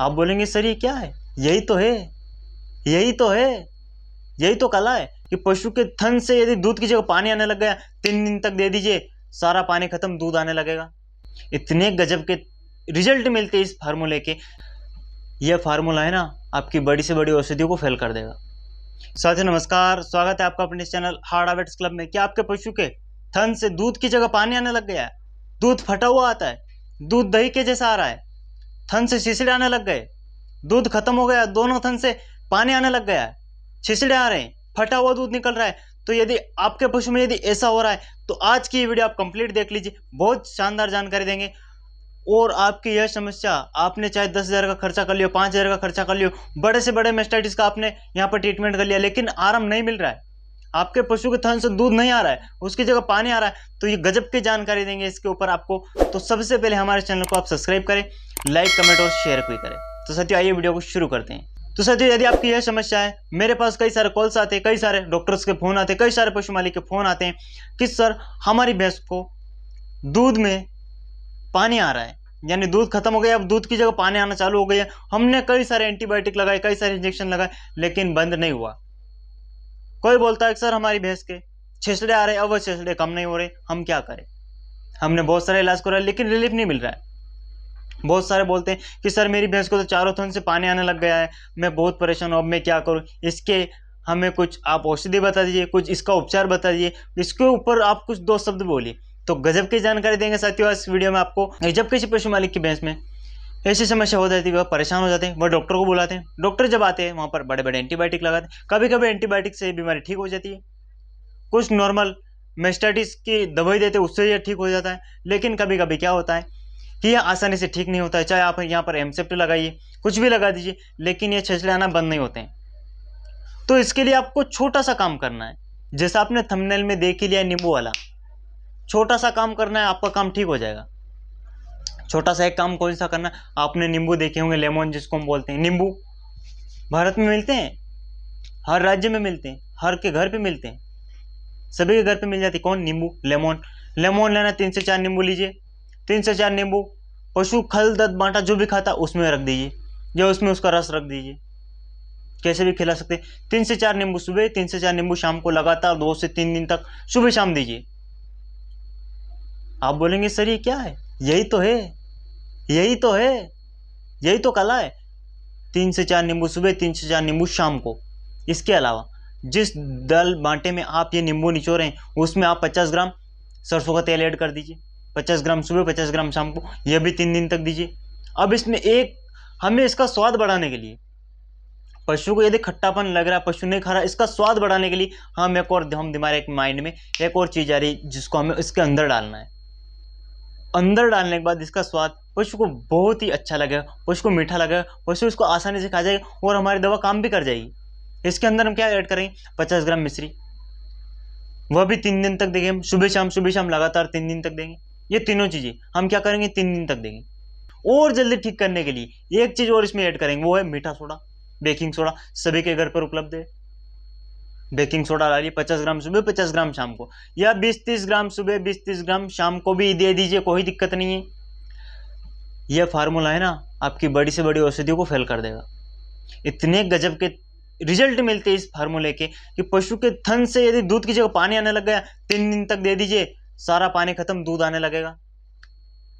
आप बोलेंगे सर ये क्या है यही तो है यही तो है यही तो कला है कि पशु के थन से यदि दूध की जगह पानी आने लग गया तीन दिन तक दे दीजिए सारा पानी खत्म दूध आने लगेगा इतने गजब के रिजल्ट मिलते इस फार्मूले के यह फार्मूला है ना आपकी बड़ी से बड़ी औषधियों को फेल कर देगा साथियों नमस्कार स्वागत है आपका अपने चैनल हार्ड आवेट्स क्लब में क्या आपके पशु के थन से दूध की जगह पानी आने लग गया है दूध फटा हुआ आता है दूध दही के जैसा आ रहा है थन से छिछड़े आने लग गए दूध खत्म हो गया दोनों थन से पानी आने लग गया है आ रहे हैं फटा हुआ दूध निकल रहा है तो यदि आपके पशु में यदि ऐसा हो रहा है तो आज की वीडियो आप कंप्लीट देख लीजिए बहुत शानदार जानकारी देंगे और आपकी यह समस्या आपने चाहे दस हज़ार का खर्चा कर लियो पाँच हज़ार का खर्चा कर लियो बड़े से बड़े मेस्टाइटिस का आपने यहाँ पर ट्रीटमेंट कर लिया लेकिन आराम नहीं मिल रहा है आपके पशु के थन से दूध नहीं आ रहा है उसकी जगह पानी आ रहा है तो ये गजब की जानकारी देंगे इसके ऊपर आपको तो सबसे पहले हमारे चैनल को आप सब्सक्राइब करें लाइक कमेंट और शेयर भी करें तो साथियों आइए वीडियो को शुरू करते हैं तो साथियों यदि आपकी यह समस्या है मेरे पास कई सारे कॉल्स आते हैं कई सारे डॉक्टर्स के फ़ोन आते हैं कई सारे पशु मालिक के फ़ोन आते हैं कि सर हमारी भैंस को दूध में पानी आ रहा है यानी दूध खत्म हो गया अब दूध की जगह पानी आना चालू हो गया हमने कई सारे एंटीबायोटिक लगाए कई सारे इंजेक्शन लगाए लेकिन बंद नहीं हुआ कोई बोलता है सर हमारी भैंस के छिछड़े आ रहे अब अवश्य छिछड़े कम नहीं हो रहे हम क्या करें हमने बहुत सारे इलाज करा लेकिन रिलीफ नहीं मिल रहा है बहुत सारे बोलते हैं कि सर मेरी भैंस को तो चारों थन से पानी आने लग गया है मैं बहुत परेशान हूँ अब मैं क्या करूँ इसके हमें कुछ आप औषधि बता दीजिए कुछ इसका उपचार बता दीजिए इसके ऊपर आप कुछ दो शब्द बोलिए तो गजब की जानकारी देंगे साथियों इस वीडियो में आपको गजब किसी पशु मालिक की भैंस में ऐसी समस्या हो जाती है वह परेशान हो जाते हैं वह डॉक्टर को बुलाते हैं डॉक्टर जब आते हैं वहाँ पर बड़े बड़े एंटीबायोटिक लगाते हैं कभी कभी एंटीबायोटिक से बीमारी ठीक हो जाती है कुछ नॉर्मल मेस्टाइटिस की दवाई देते उससे यह ठीक हो जाता है लेकिन कभी कभी क्या होता है कि यह आसानी से ठीक नहीं होता है चाहे आप यहाँ पर एमसेप्ट लगाइए कुछ भी लगा दीजिए लेकिन ये आना बंद नहीं होते हैं तो इसके लिए आपको छोटा सा काम करना है जैसा आपने थंबनेल में देख ही लिया नींबू वाला छोटा सा काम करना है आपका काम ठीक हो जाएगा छोटा सा एक काम कौन सा करना आपने नींबू देखे होंगे लेमन जिसको हम बोलते हैं नींबू भारत में मिलते हैं हर राज्य में मिलते हैं हर के घर पे मिलते हैं सभी के घर पे मिल जाती कौन नींबू लेमन लेमन लेना तीन से चार नींबू लीजिए तीन से चार नींबू पशु खल दद बांटा जो भी खाता उसमें रख दीजिए या उसमें उसका रस रख दीजिए कैसे भी खिला सकते तीन से चार नींबू सुबह तीन से चार नींबू शाम को लगातार दो से तीन दिन तक सुबह शाम दीजिए आप बोलेंगे सर ये क्या है यही तो है यही तो है यही तो कला है तीन से चार नींबू सुबह तीन से चार नींबू शाम को इसके अलावा जिस दल बांटे में आप ये नींबू निचो रहे हैं उसमें आप पचास ग्राम सरसों का तेल ऐड कर दीजिए पचास ग्राम सुबह पचास ग्राम शाम को यह भी तीन दिन तक दीजिए अब इसमें एक हमें इसका स्वाद बढ़ाने के लिए पशु को यदि खट्टापन लग रहा है पशु नहीं खा रहा इसका स्वाद बढ़ाने के लिए हम एक और हम एक माइंड में एक और चीज़ आ रही है जिसको हमें इसके अंदर डालना है अंदर डालने के बाद इसका स्वाद पशु को बहुत ही अच्छा लगेगा पशु को मीठा लगेगा पशु इसको आसानी से खा जाएगा और हमारी दवा काम भी कर जाएगी इसके अंदर हम क्या ऐड करेंगे पचास ग्राम मिश्री वह भी तीन दिन तक देंगे हम सुबह शाम सुबह शाम लगातार तीन दिन तक देंगे ये तीनों चीज़ें हम क्या करेंगे तीन दिन तक देंगे और जल्दी ठीक करने के लिए एक चीज़ और इसमें ऐड करेंगे वो है मीठा सोडा बेकिंग सोडा सभी के घर पर उपलब्ध है बेकिंग सोडा डालिए पचास ग्राम सुबह पचास ग्राम शाम को या बीस तीस ग्राम सुबह बीस तीस ग्राम शाम को भी दे दीजिए कोई दिक्कत नहीं है यह फार्मूला है ना आपकी बड़ी से बड़ी औषधियों को फेल कर देगा इतने गजब के रिजल्ट मिलते हैं इस फार्मूले के कि पशु के थन से यदि दूध की जगह पानी आने लग गया तीन दिन तक दे दीजिए सारा पानी खत्म दूध आने लगेगा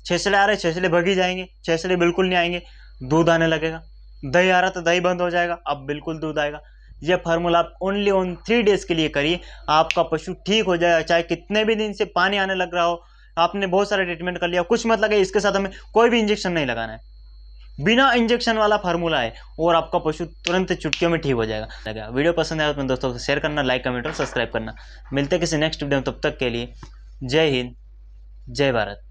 छेसले आ रहे छेसले भगी जाएंगे छेसले बिल्कुल नहीं आएंगे दूध आने लगेगा दही आ रहा तो दही बंद हो जाएगा अब बिल्कुल दूध आएगा यह फार्मूला आप ओनली ऑन थ्री डेज के लिए करिए आपका पशु ठीक हो जाएगा चाहे कितने भी दिन से पानी आने लग रहा हो आपने बहुत सारा ट्रीटमेंट कर लिया कुछ मत लगे इसके साथ हमें कोई भी इंजेक्शन नहीं लगाना है बिना इंजेक्शन वाला फार्मूला है और आपका पशु तुरंत चुटकियों में ठीक हो जाएगा लगेगा वीडियो पसंद आया तो अपने दोस्तों को शेयर करना लाइक कमेंट और सब्सक्राइब करना मिलते किसी नेक्स्ट वीडियो में तब तक के लिए जय हिंद जय भारत